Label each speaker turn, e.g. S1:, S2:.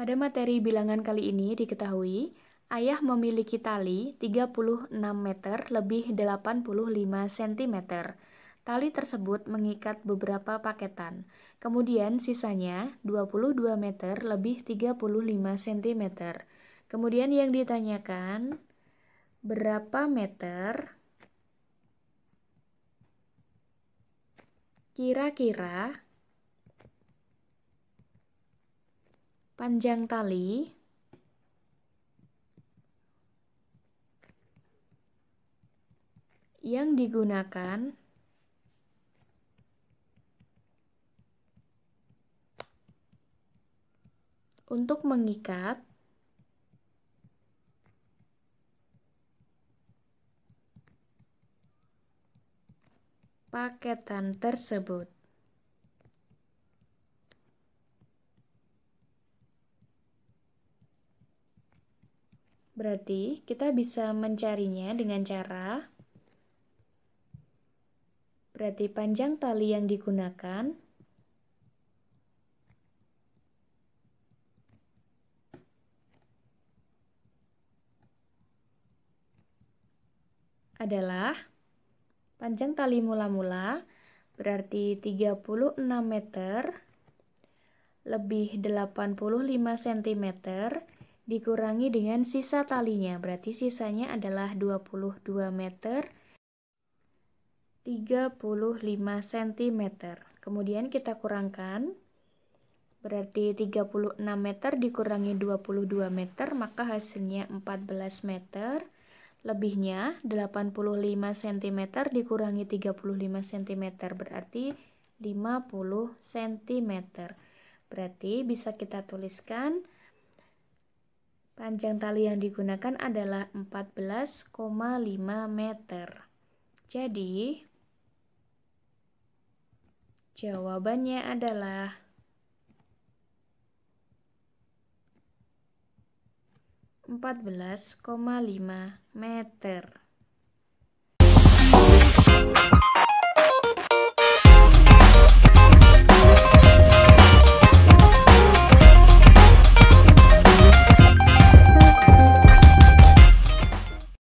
S1: Pada materi bilangan kali ini diketahui, ayah memiliki tali 36 meter lebih 85 cm. Tali tersebut mengikat beberapa paketan. Kemudian sisanya 22 meter lebih 35 cm. Kemudian yang ditanyakan berapa meter kira-kira panjang tali yang digunakan untuk mengikat paketan tersebut. Berarti kita bisa mencarinya dengan cara berarti panjang tali yang digunakan adalah panjang tali mula-mula berarti 36 meter lebih 85 cm dikurangi dengan sisa talinya. Berarti sisanya adalah 22 meter 35 cm. Kemudian kita kurangkan. Berarti 36 meter dikurangi 22 meter, maka hasilnya 14 meter. Lebihnya 85 cm dikurangi 35 cm, berarti 50 cm. Berarti bisa kita tuliskan Panjang tali yang digunakan adalah 14,5 meter. Jadi, jawabannya adalah empat belas koma lima meter.